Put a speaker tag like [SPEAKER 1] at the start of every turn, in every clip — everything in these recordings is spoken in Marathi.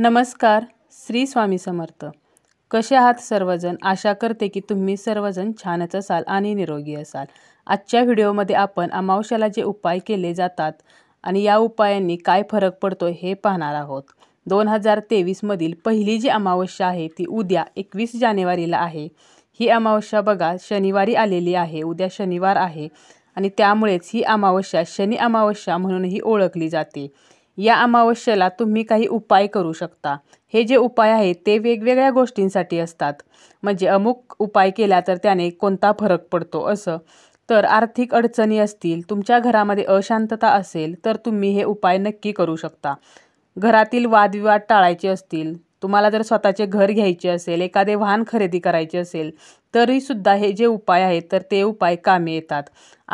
[SPEAKER 1] नमस्कार श्री स्वामी समर्थ कसे आहात सर्वजण आशा करते की तुम्ही सर्वजण छानच असाल आणि निरोगी असाल आजच्या व्हिडिओमध्ये आपण अमावश्याला जे उपाय केले जातात आणि या उपायांनी काय फरक पडतो हे पाहणार आहोत दोन हजार तेवीसमधील पहिली जी अमावस्या आहे ती उद्या एकवीस जानेवारीला आहे ही अमावस्या बघा शनिवारी आलेली आहे उद्या शनिवार आहे आणि त्यामुळेच ही अमावस्या शनि अमावस्या म्हणूनही ओळखली जाते या अमावस्येला तुम्ही काही उपाय करू शकता हे जे उपाय आहेत ते वेगवेगळ्या गोष्टींसाठी असतात म्हणजे अमुक उपाय केला तर त्याने कोणता फरक पडतो असं तर आर्थिक अडचणी असतील तुमच्या घरामध्ये अशांतता असेल तर तुम्ही हे उपाय नक्की करू शकता घरातील वादविवाद टाळायचे असतील तुम्हाला जर स्वतःचे घर घ्यायचे असेल एखादे वाहन खरेदी करायचे असेल तरीसुद्धा हे जे उपाय आहेत तर ते उपाय कामी येतात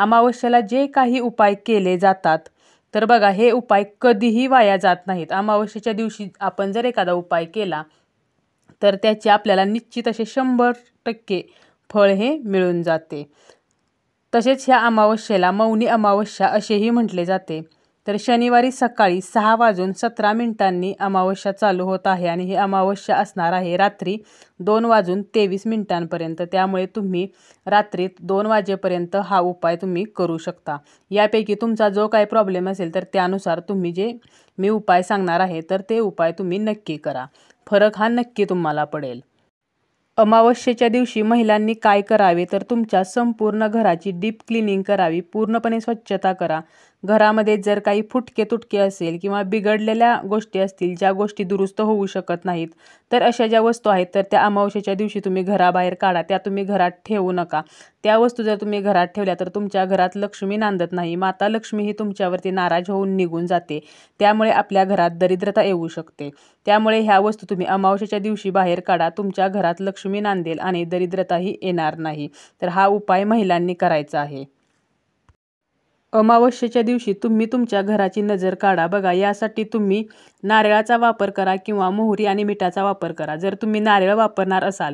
[SPEAKER 1] अमावस्याला जे काही उपाय केले जातात तर बघा हे उपाय कधीही वाया जात नाहीत अमावस्येच्या दिवशी आपण जर एखादा उपाय केला तर त्याचे आपल्याला निश्चित असे शंभर टक्के फळ हे मिळून जाते तसेच ह्या अमावस्येला मौनी अमावस्या असेही म्हटले जाते तर शनिवारी सकाळी सहा वाजून सतरा मिनिटांनी अमावस्या चालू होत आहे आणि ही अमावस्या असणार आहे रात्री दोन वाजून तेवीस मिनिटांपर्यंत त्यामुळे तुम्ही रात्रीत दोन वाजेपर्यंत हा उपाय तुम्ही करू शकता यापैकी तुमचा जो काही प्रॉब्लेम असेल तर त्यानुसार तुम्ही जे मी उपाय सांगणार आहे तर ते उपाय तुम्ही नक्की करा फरक हा नक्की तुम्हाला पडेल अमावस्येच्या दिवशी महिलांनी काय करावे तर तुमच्या संपूर्ण घराची डीप क्लिनिंग करावी पूर्णपणे स्वच्छता करा घरामध्ये जर काही फुटके तुटके असेल किंवा बिघडलेल्या गोष्टी असतील ज्या गोष्टी दुरुस्त होऊ शकत नाहीत तर अशा ज्या वस्तू आहेत तर त्या अमावस्याच्या दिवशी तुम्ही घराबाहेर काढा त्या तुम्ही घरात ठेवू नका त्या वस्तू जर तुम्ही घरात ठेवल्या तर तुमच्या घरात लक्ष्मी नांदत नाही माता लक्ष्मी ही तुमच्यावरती नाराज होऊन निघून जाते त्यामुळे आपल्या घरात दरिद्रता येऊ शकते त्यामुळे ह्या वस्तू तुम्ही अमावस्याच्या दिवशी बाहेर काढा तुमच्या घरात लक्ष्मी नांदेल आणि दरिद्रताही येणार नाही तर हा उपाय महिलांनी करायचा आहे अमावस्येच्या दिवशी तुम्ही तुमच्या घराची नजर काढा बघा यासाठी तुम्ही नारळाचा वापर करा किंवा मोहरी आणि मिठाचा वापर करा जर तुम्ही नारळ वापरणार असाल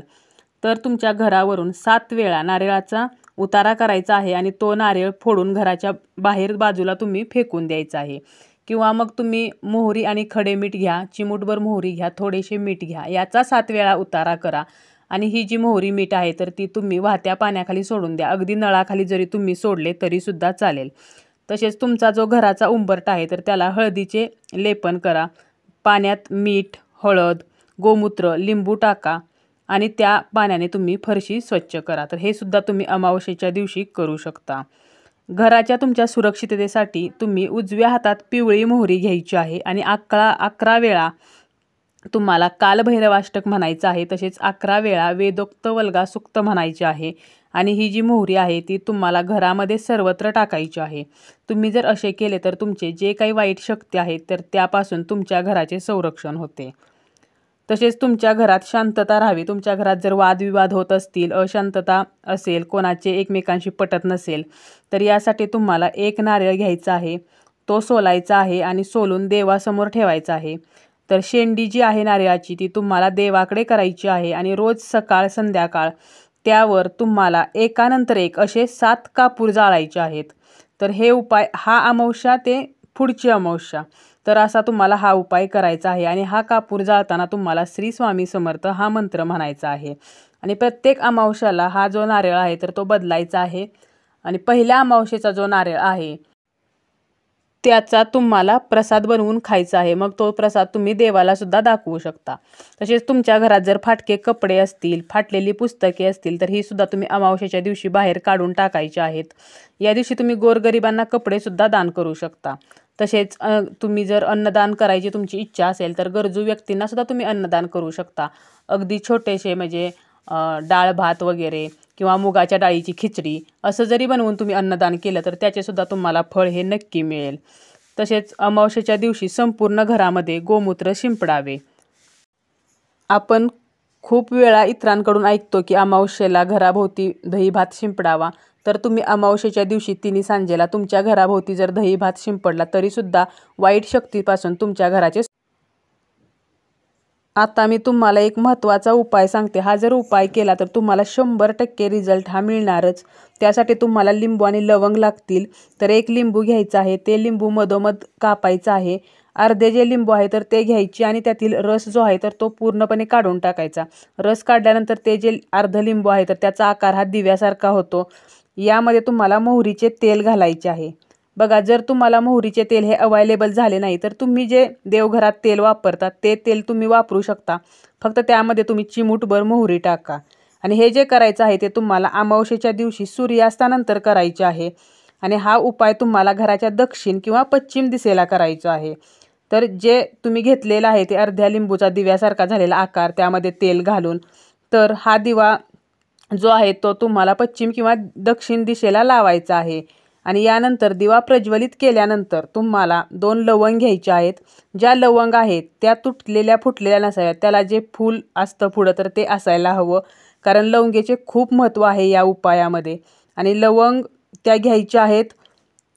[SPEAKER 1] तर तुमच्या घरावरून सात वेळा नारळाचा उतारा करायचा आहे आणि तो नारळ फोडून घराच्या बाहेर बाजूला तुम्ही फेकून द्यायचा आहे किंवा मग तुम्ही मोहरी आणि खडे मीठ घ्या चिमूटभर मोहरी घ्या थोडेसे मीठ घ्या याचा सात वेळा उतारा करा आणि ही जी मोहरी मीठ आहे तर ती तुम्ही वाहत्या पाण्याखाली सोडून द्या अगदी नळाखाली जरी तुम्ही सोडले तरीसुद्धा चालेल तसेच तुमचा जो घराचा उंबरट आहे तर त्याला हळदीचे लेपन करा पाण्यात मीठ हळद गोमूत्र लिंबू टाका आणि त्या पाण्याने तुम्ही फरशी स्वच्छ करा तर हे सुद्धा तुम्ही अमावस्येच्या दिवशी करू शकता घराच्या तुमच्या सुरक्षिततेसाठी तुम्ही उजव्या हातात पिवळी मोहरी घ्यायची आहे आणि अकरा अकरा वेळा तुम्हाला कालभैरवाष्टक म्हणायचं आहे तसेच अकरा वेळा वेदोक्त वल्गा सुक्त म्हणायचे आहे आणि ही जी मोहरी आहे ती तुम्हाला घरामध्ये सर्वत्र टाकायची आहे तुम्ही जर असे केले तर तुमचे जे काही वाईट शक्ती आहेत तर त्यापासून तुमच्या घराचे संरक्षण होते तसेच तुमच्या घरात शांतता राहावी तुमच्या घरात जर वादविवाद होत असतील अशांतता असेल कोणाचे एकमेकांशी पटत नसेल तर यासाठी तुम्हाला एक नारळ घ्यायचा आहे तो सोलायचा आहे आणि सोलून देवासमोर ठेवायचा आहे तर शेंडी जी आहे नारळाची ती तुम्हाला देवाकडे करायची आहे आणि रोज सकाळ संध्याकाळ त्यावर तुम्हाला एकानंतर एक असे सात कापूर जाळायचे आहेत तर हे उपाय हा अमावस्या ते पुढची अमावस्या तर असा तुम्हाला हा उपाय करायचा आहे आणि हा कापूर जाळताना तुम्हाला श्री स्वामी समर्थ हा मंत्र म्हणायचा आहे आणि प्रत्येक अमावश्याला हा जो नारळ आहे तर तो बदलायचा आहे आणि पहिल्या अमावशेचा जो नारळ आहे त्याचा तुम्हाला प्रसाद बनवून खायचा आहे मग तो प्रसाद तुम्ही देवाला सुद्धा दाखवू शकता तसेच तुमच्या घरात जर फाटके कपडे असतील फाटलेली पुस्तके असतील तर ही सुद्धा तुम्ही अमावश्याच्या दिवशी बाहेर काढून टाकायचे आहेत या दिवशी तुम्ही गोरगरिबांना सुद्धा दान करू शकता तसेच तुम्ही जर अन्नदान करायची तुमची इच्छा असेल तर गरजू व्यक्तींना सुद्धा तुम्ही अन्नदान करू शकता अगदी छोटेसे म्हणजे डाळ भात वगैरे किंवा मुगाच्या डाळीची खिचडी असं जरी बनवून तुम्ही अन्नदान केलं तर त्याचेसुद्धा तुम्हाला फळ हे नक्की मिळेल तसेच अमावस्येच्या दिवशी संपूर्ण घरामध्ये गोमूत्र शिंपडावे आपण खूप वेळा इतरांकडून ऐकतो की अमावस्येला घराभोवती दही भात शिंपडावा तर तुम्ही अमावस्येच्या दिवशी तिन्ही सांजेला तुमच्या घराभोवती जर दही भात शिंपडला तरीसुद्धा वाईट शक्तीपासून तुमच्या घराचे आता मी तुम्हाला एक महत्त्वाचा उपाय सांगते हा जर उपाय केला तर तुम्हाला शंभर टक्के रिझल्ट हा मिळणारच त्यासाठी तुम्हाला लिंबू आणि लवंग लागतील तर एक लिंबू घ्यायचा आहे ते लिंबू मधोमध कापायचं आहे अर्धे जे लिंबू आहे तर ते घ्यायची आणि त्यातील रस जो आहे तर तो पूर्णपणे काढून टाकायचा रस काढल्यानंतर ते जे अर्ध लिंबू आहे तर त्याचा आकार हा दिव्यासारखा होतो यामध्ये तुम्हाला मोहरीचे तेल घालायचे आहे बघा जर तुम्हाला मोहरीचे तेल हे अवायलेबल झाले नाही तर तुम्ही जे देवघरात तेल वापरता ते तेल तुम्ही वापरू शकता फक्त त्यामध्ये तुम्ही चिमूटभर मोहरी टाका आणि हे जे करायचं आहे ते तुम्हाला अमावशेच्या दिवशी सूर्यास्तानंतर करायचे आहे आणि हा उपाय तुम्हाला घराच्या दक्षिण किंवा पश्चिम दिशेला करायचा आहे तर जे तुम्ही घेतलेलं आहे ते अर्ध्या लिंबूचा दिव्यासारखा झालेला आकार त्यामध्ये तेल घालून तर हा दिवा जो आहे तो तुम्हाला पश्चिम किंवा दक्षिण दिशेला लावायचा आहे आणि यानंतर दिवा प्रज्वलित केल्यानंतर तुम्हाला दोन लवंग घ्यायच्या आहेत ज्या लवंग आहेत त्या तुटलेल्या फुटलेल्या नसाव्या त्याला जे फूल असतं पुढं तर ते असायला हवं कारण लवंगेचे खूप महत्त्व आहे या उपायामध्ये आणि लवंग त्या घ्यायच्या आहेत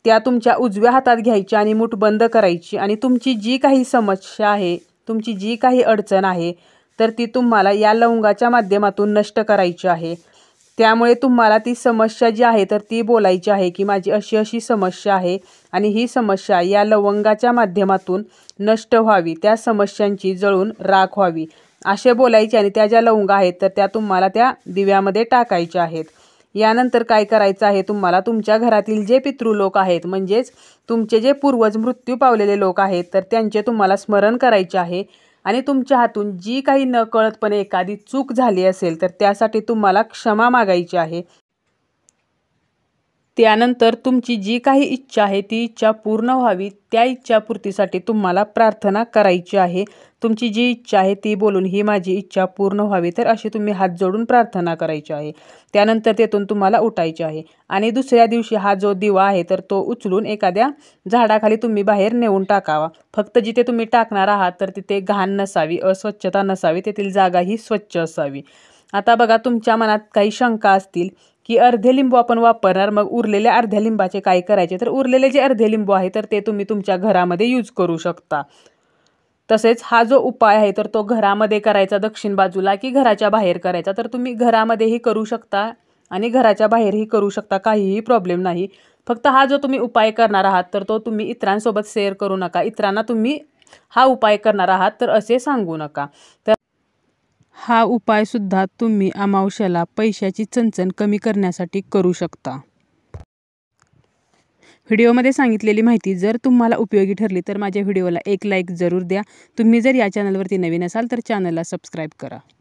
[SPEAKER 1] त्या तुमच्या उजव्या हातात घ्यायच्या आणि मूठ बंद करायची आणि तुमची जी काही समस्या आहे तुमची जी काही अडचण आहे तर ती तुम्हाला या लवंगाच्या माध्यमातून नष्ट करायची आहे त्यामुळे तुम्हाला ती समस्या जी आहे तर ती बोलायची आहे की माझी अशी अशी समस्या आहे आणि ही समस्या या लवंगाच्या माध्यमातून नष्ट व्हावी त्या समस्यांची जळून राख व्हावी असे बोलायचे आणि त्या ज्या लवंग आहेत तर त्या तुम्हाला त्या दिव्यामध्ये टाकायच्या आहेत यानंतर काय करायचं आहे तुम्हाला तुमच्या घरातील जे पितृलोक आहेत म्हणजेच तुमचे जे पूर्वज मृत्यू पावलेले लोक आहेत तर त्यांचे तुम्हाला स्मरण करायचे आहे आणि तुमच्या हातून जी काही नकळतपणे एखादी चूक झाली असेल तर त्यासाठी तुम्हाला क्षमा मागायची आहे त्यानंतर तुमची जी काही इच्छा आहे ती इच्छा पूर्ण व्हावी त्या इच्छापूर्तीसाठी तुम्हाला प्रार्थना करायची आहे तुमची जी इच्छा आहे ती बोलून ही माझी इच्छा पूर्ण व्हावी तर अशी तुम्ही हात जोडून प्रार्थना करायची आहे त्यानंतर तेथून तुम्हाला उठायचे आहे आणि दुसऱ्या दिवशी हा जो दिवा आहे तर तो उचलून एखाद्या झाडाखाली तुम्ही बाहेर नेऊन टाकावा फक्त जिथे तुम्ही टाकणार आहात तर तिथे घाण नसावी अस्वच्छता नसावी तेथील जागा ही स्वच्छ असावी आता बघा तुमच्या मनात काही शंका असतील की अर्धे लिंबू आपण वापरणार मग उरलेल्या अर्ध्या लिंबाचे काय करायचे तर उरलेले जे अर्धे लिंबू आहे तर ते तुम्ही तुमच्या घरामध्ये यूज करू शकता तसेच हा जो उपाय आहे तर तो घरामध्ये करायचा दक्षिण बाजूला की घराच्या बाहेर करायचा तर तुम्ही घरामध्येही करू शकता आणि घराच्या बाहेरही करू शकता काहीही प्रॉब्लेम नाही फक्त हा जो तुम्ही उपाय करणार आहात तर तो तुम्ही इतरांसोबत शेअर करू नका इतरांना तुम्ही हा उपाय करणार आहात तर असे सांगू नका तर हा उपाय उपायसुद्धा तुम्ही अमावश्याला पैशाची चणचण कमी करण्यासाठी करू शकता व्हिडिओमध्ये सांगितलेली माहिती जर तुम्हाला उपयोगी ठरली तर माझ्या व्हिडिओला एक लाईक जरूर द्या तुम्ही जर या चॅनलवरती नवीन असाल तर चॅनलला सबस्क्राईब करा